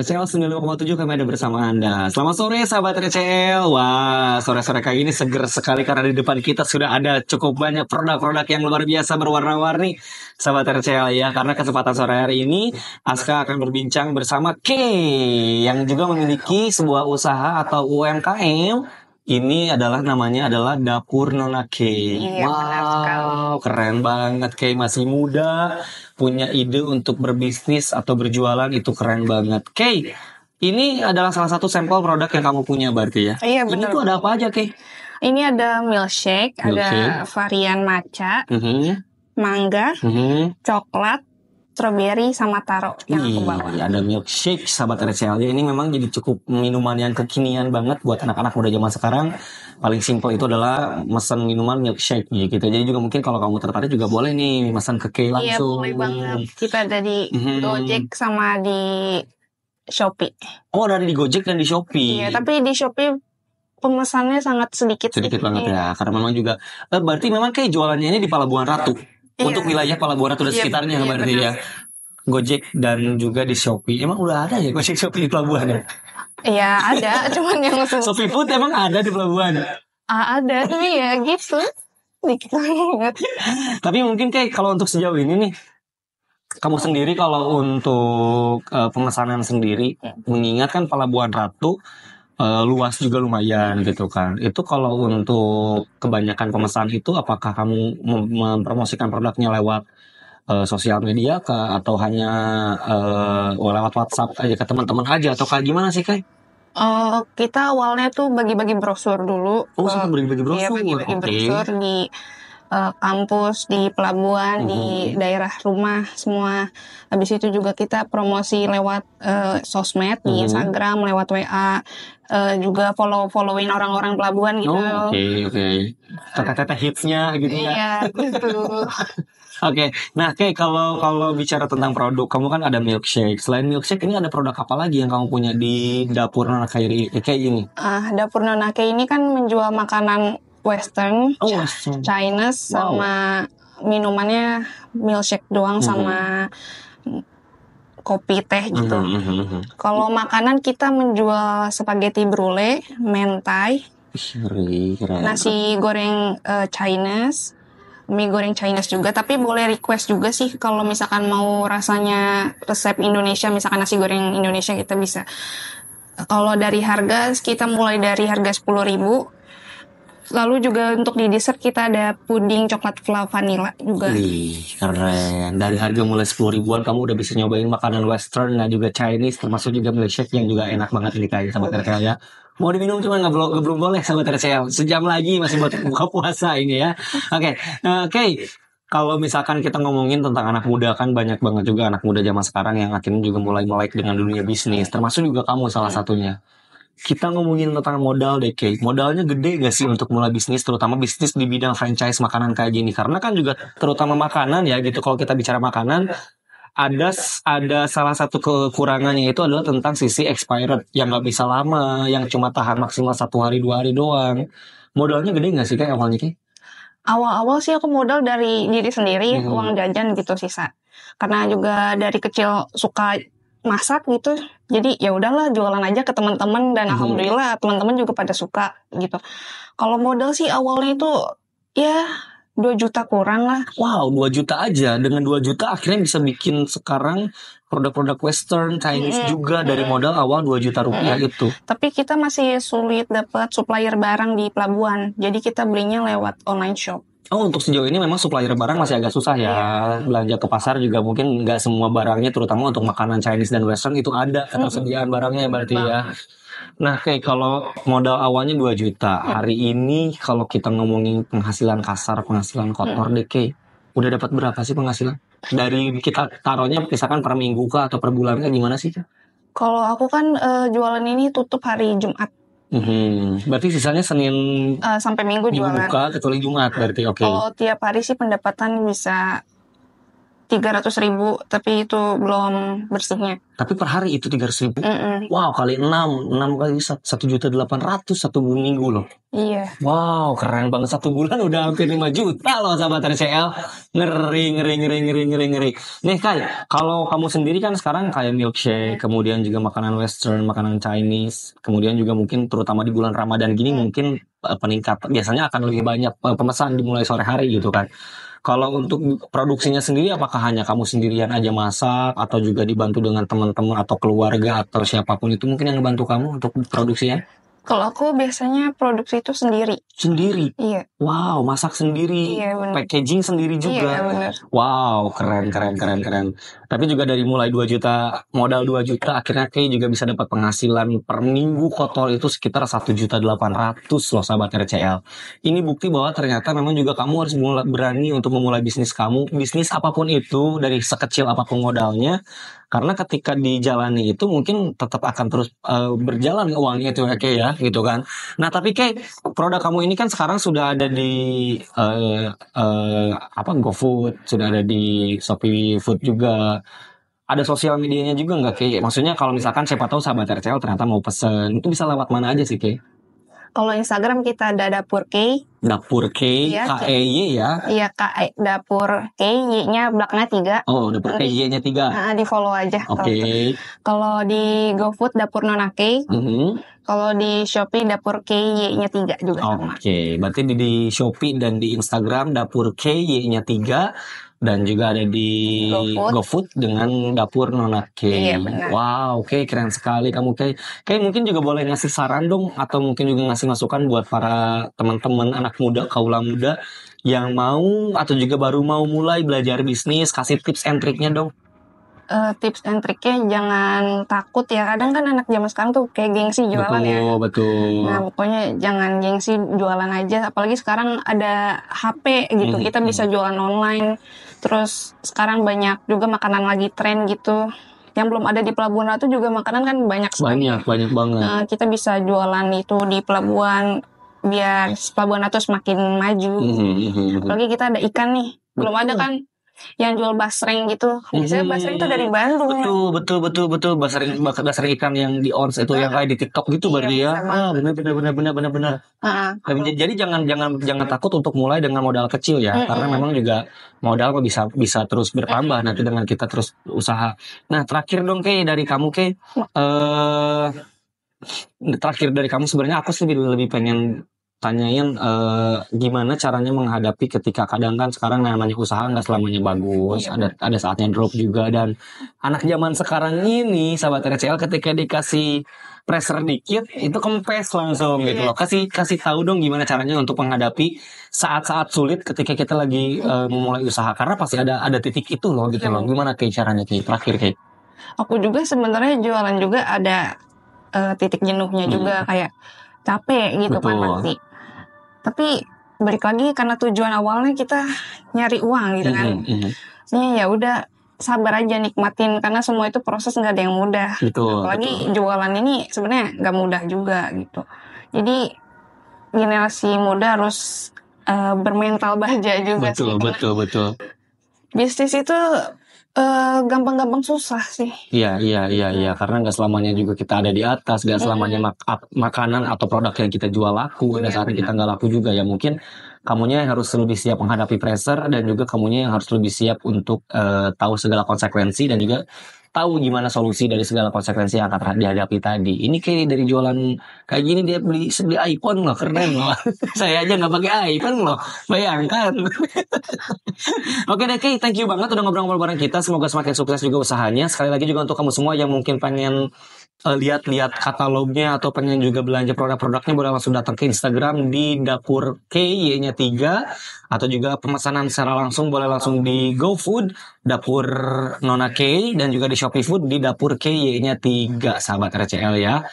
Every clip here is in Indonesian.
RCL 95,7 kami ada bersama Anda. Selamat sore sahabat RCL. Wah, sore-sore kali ini seger sekali karena di depan kita sudah ada cukup banyak produk-produk yang luar biasa berwarna-warni sahabat RCL ya. Karena kesempatan sore hari ini Aska akan berbincang bersama K yang juga memiliki sebuah usaha atau UMKM ini adalah namanya adalah dapur nona K. Iya, wow wow keren banget kayak masih muda punya ide untuk berbisnis atau berjualan itu keren banget Kay ini adalah salah satu sampel produk yang kamu punya berarti ya iya betul ini tuh ada apa aja Kay ini ada milkshake, milkshake. ada varian matcha mm -hmm. mangga mm -hmm. coklat strawberry sama taro yang Ii, aku iya, bawa. Ada milkshake sahabat RCL. Ini memang jadi cukup minuman yang kekinian banget buat anak-anak muda zaman sekarang. Paling simple itu adalah mesen minuman milkshake gitu. Jadi juga mungkin kalau kamu tertarik juga boleh nih mesen keke iya, langsung. Iya boleh banget. Kita ada di hmm. Gojek sama di Shopee. Oh dari di Gojek dan di Shopee. Iya tapi di Shopee pemesannya sangat sedikit sedikit banget iya. ya. karena memang juga eh, berarti memang kayak jualannya ini di Palabuhan Ratu Iya. Untuk wilayah Palabuhan atau iya, sekitarnya iya, berarti ya. Gojek dan juga di Shopee. Emang udah ada ya Gojek Shopee di pelabuhan ya? Iya ada, cuman yang Shopee Food emang ada di pelabuhan. Ah, ada, ya gitu. Dikit banget. Tapi mungkin kayak kalau untuk sejauh ini nih, kamu sendiri kalau untuk uh, pemesanan sendiri, iya. mengingatkan Palabuhan Ratu uh, luas juga lumayan gitu kan. Itu kalau untuk kebanyakan pemesan itu apakah kamu mempromosikan produknya lewat uh, sosial media ke atau hanya uh, lewat WhatsApp aja ke teman-teman aja atau kayak gimana sih kayak? Uh, kita awalnya tuh bagi-bagi brosur dulu. Oh, bagi-bagi iya, brosur. Iya, bagi-bagi okay. brosur di uh, kampus, di pelabuhan, mm -hmm. di mhm. daerah rumah semua. Habis itu juga kita promosi lewat uh, sosmed mm -hmm. di mhm. Instagram, lewat WA, uh, eh, juga follow followin orang-orang pelabuhan gitu. Oke oh, oke. Okay, okay. Kata-kata hitsnya gitu ya. Iya Oke, okay. nah kayak kalau kalau bicara tentang produk, kamu kan ada milkshake. Selain milkshake, ini ada produk apa lagi yang kamu punya di dapur Nona Kairi kayak ini? Ah, uh, dapur Nona Kairi ini kan menjual makanan Western, oh, Western. Chinese wow. sama minumannya milkshake doang mm -hmm. sama kopi teh hmm, gitu. Mm -hmm. Kalau makanan kita menjual spaghetti brulee, mentai, nasi goreng uh, Chinese, mie goreng Chinese juga tapi boleh request juga sih kalau misalkan mau rasanya resep Indonesia misalkan nasi goreng Indonesia kita bisa kalau dari harga kita mulai dari harga 10.000 Lalu juga untuk di dessert kita ada puding coklat flavor vanilla juga. Wih, keren. Dari harga mulai sepuluh ribuan kamu udah bisa nyobain makanan western dan juga Chinese termasuk juga milkshake yang juga enak banget ini kayak ya, sama Tercel ya. Mau diminum cuman nggak belum, belum boleh sama Tercel. Sejam lagi masih buat buka puasa ini ya. Oke, okay. Eh, oke. Okay kalau misalkan kita ngomongin tentang anak muda kan banyak banget juga anak muda zaman sekarang yang akhirnya juga mulai melek dengan dunia bisnis termasuk juga kamu salah satunya kita ngomongin tentang modal deh, kayak Modalnya gede gak sih untuk mulai bisnis, terutama bisnis di bidang franchise makanan kayak gini? Karena kan juga terutama makanan ya gitu. Kalau kita bicara makanan, ada ada salah satu kekurangannya itu adalah tentang sisi expired yang nggak bisa lama, yang cuma tahan maksimal satu hari dua hari doang. Modalnya gede gak sih kayak awalnya kayak Awal-awal sih aku modal dari diri sendiri, hmm. uang jajan gitu sisa. Karena juga dari kecil suka masak gitu jadi ya udahlah jualan aja ke teman-teman dan hmm. alhamdulillah teman-teman juga pada suka gitu kalau modal sih awalnya itu ya 2 juta kurang lah. Wow, 2 juta aja. Dengan 2 juta akhirnya bisa bikin sekarang produk-produk western Chinese mm -hmm. juga dari modal awal 2 juta rupiah mm -hmm. itu. Tapi kita masih sulit dapat supplier barang di pelabuhan. Jadi kita belinya lewat online shop. Oh untuk sejauh ini memang supplier barang masih agak susah ya yeah. belanja ke pasar juga mungkin nggak semua barangnya terutama untuk makanan Chinese dan Western itu ada hmm. ketersediaan hmm. barangnya ya, ya. berarti nah. ya. Nah kayak kalau modal awalnya 2 juta hmm. hari ini kalau kita ngomongin penghasilan kasar penghasilan kotor hmm. deh kayak udah dapat berapa sih penghasilan dari kita taruhnya misalkan per minggu kah atau per bulan kah gimana sih? Kalau aku kan uh, jualan ini tutup hari Jumat Hmm, berarti sisanya Senin uh, sampai Minggu, minggu jualan. buka kecuali Jumat berarti oke. Okay. Kalau tiap hari sih pendapatan bisa Tiga ratus ribu tapi itu belum bersihnya tapi per hari itu tiga ratus ribu mm -mm. wow kali enam, enam kali satu juta delapan ratus satu minggu loh iya wow keren banget satu bulan udah hampir lima juta loh sahabat RCL ngeri ngeri ngeri ngeri ngeri ngeri nih kan kalau kamu sendiri kan sekarang kayak milkshake mm. kemudian juga makanan western makanan Chinese kemudian juga mungkin terutama di bulan Ramadan gini mm. mungkin eh, peningkat biasanya akan lebih banyak eh, pemesan dimulai sore hari gitu kan kalau untuk produksinya sendiri apakah hanya kamu sendirian aja masak atau juga dibantu dengan teman-teman atau keluarga atau siapapun itu mungkin yang ngebantu kamu untuk produksinya? Kalau aku biasanya produksi itu sendiri. Sendiri? Iya. Wow, masak sendiri. Iya, bener. Packaging sendiri iya, juga. Iya, bener. Wow, keren, keren, keren, keren. Tapi juga dari mulai 2 juta, modal 2 juta, akhirnya Kay juga bisa dapat penghasilan per minggu kotor itu sekitar satu juta delapan ratus loh sahabat RCL. Ini bukti bahwa ternyata memang juga kamu harus mulai berani untuk memulai bisnis kamu. Bisnis apapun itu, dari sekecil apapun modalnya, karena ketika dijalani itu mungkin tetap akan terus uh, berjalan uangnya itu ya kayak ya gitu kan nah tapi kayak produk kamu ini kan sekarang sudah ada di uh, uh, apa GoFood sudah ada di Shopee Food juga ada sosial medianya juga nggak kayak maksudnya kalau misalkan siapa tahu sahabat RCL ternyata mau pesen itu bisa lewat mana aja sih kayak kalau Instagram kita ada dapur K. Dapur K, ya, K E Y ya. Iya K E dapur K Y-nya belakangnya tiga. Oh dapur K Y-nya tiga. Nah, di follow aja. Oke. Okay. Gitu. Kalau di GoFood dapur Nona K. Mm -hmm. Kalau di Shopee dapur K Y-nya tiga juga. Oke, okay. berarti di, di Shopee dan di Instagram dapur K Y-nya tiga dan juga ada di GoFood, Go dengan dapur Nona Kay. Iya, wow, oke okay, keren sekali kamu Kay. Kay mungkin juga boleh ngasih saran dong atau mungkin juga ngasih masukan buat para teman-teman anak muda kaula muda yang mau atau juga baru mau mulai belajar bisnis, kasih tips and triknya dong uh, tips and triknya jangan takut ya. Kadang kan anak zaman sekarang tuh kayak gengsi jualan ya. betul, ya. Betul. Nah pokoknya jangan gengsi jualan aja. Apalagi sekarang ada HP gitu, hmm. kita bisa hmm. jualan online. Terus sekarang banyak juga makanan lagi tren gitu. Yang belum ada di Pelabuhan itu juga makanan kan banyak Banyak, banyak banget. nah, kita bisa jualan itu di pelabuhan biar Pelabuhan itu semakin maju. Mm -hmm. Apalagi kita ada ikan nih. Belum ada kan yang jual basreng gitu. Biasanya hmm, basreng itu dari Bandung. Betul, betul, betul, betul. Basreng basreng ikan yang di ons itu nah, yang kayak di TikTok gitu iya, berarti ya. Sama. Ah, benar benar benar benar benar Uh, -huh. jadi jangan jangan jangan takut untuk mulai dengan modal kecil ya, uh, karena memang juga modal kok bisa bisa terus bertambah nanti dengan kita terus usaha. Nah, terakhir dong Kay dari kamu Kay. uh, terakhir dari kamu sebenarnya aku sih lebih, lebih pengen tanyain uh, gimana caranya menghadapi ketika kadang kan sekarang namanya usaha nggak selamanya bagus iya, ada ada saatnya drop juga dan anak zaman sekarang ini sahabat RCL ketika dikasih pressure dikit itu kempes langsung iya. gitu loh kasih kasih tahu dong gimana caranya untuk menghadapi saat-saat sulit ketika kita lagi uh, memulai usaha karena pasti ada ada titik itu loh gitu iya, loh gimana kayak caranya kayak terakhir kayak aku juga sebenarnya jualan juga ada uh, titik jenuhnya hmm. juga kayak capek gitu kan Betul. kan pasti tapi balik lagi karena tujuan awalnya kita nyari uang gitu kan mm -hmm. ya udah sabar aja nikmatin karena semua itu proses nggak ada yang mudah. gitu Apalagi betul. jualan ini sebenarnya nggak mudah juga gitu. Jadi generasi muda harus uh, bermental baja juga. Betul sih, betul betul. Bisnis itu Eh, gampang-gampang susah sih. Iya, iya, iya, iya, iya. Karena nggak selamanya juga kita ada di atas, nggak selamanya mak makanan atau produk yang kita jual laku. Ada iya, saatnya kita nggak laku juga ya. Mungkin kamunya yang harus lebih siap menghadapi pressure dan juga kamunya yang harus lebih siap untuk uh, tahu segala konsekuensi dan juga tahu gimana solusi dari segala konsekuensi yang akan dihadapi tadi. Ini kayak dari jualan kayak gini dia beli beli iPhone loh, keren loh. Saya aja nggak pakai iPhone loh, bayangkan. Oke deh, okay, thank you banget udah ngobrol-ngobrol bareng kita. Semoga semakin sukses juga usahanya. Sekali lagi juga untuk kamu semua yang mungkin pengen lihat-lihat eh, katalognya atau pengen juga belanja produk-produknya boleh langsung datang ke Instagram di dapur K Y-nya 3 atau juga pemesanan secara langsung boleh langsung di GoFood dapur Nona K dan juga di Shopee Food di dapur K Y-nya 3 sahabat RCL ya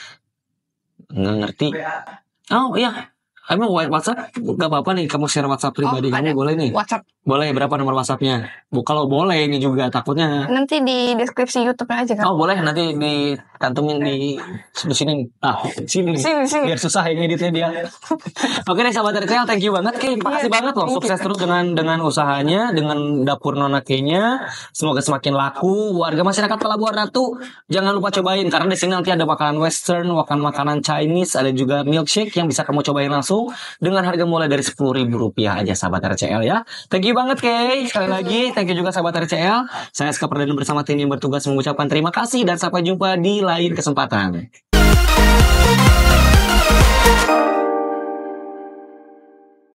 ngerti iya. oh iya Emang WhatsApp nggak apa-apa nih kamu share WhatsApp oh, pribadi oh, kamu boleh nih. WhatsApp. Boleh berapa nomor WhatsAppnya? Bu, kalau boleh ini juga takutnya. Nanti di deskripsi YouTube aja kan. Oh boleh nanti di di di sini. Ah sini. sini, sini. Biar susah ini editnya dia. Oke nih sahabat terkenal, thank you banget Kay. Iya, Makasih yeah, banget loh sukses terus dengan dengan usahanya, dengan dapur nona kayaknya Semoga semakin laku. Warga masyarakat Pelabuhan Ratu jangan lupa cobain karena di sini nanti ada makanan Western, makanan makanan Chinese, ada juga milkshake yang bisa kamu cobain langsung dengan harga mulai dari sepuluh ribu rupiah aja sahabat RCL ya. Thank you banget kei. sekali lagi. Thank you juga sahabat RCL. Saya Ska Perdana bersama tim yang bertugas mengucapkan terima kasih dan sampai jumpa di lain kesempatan.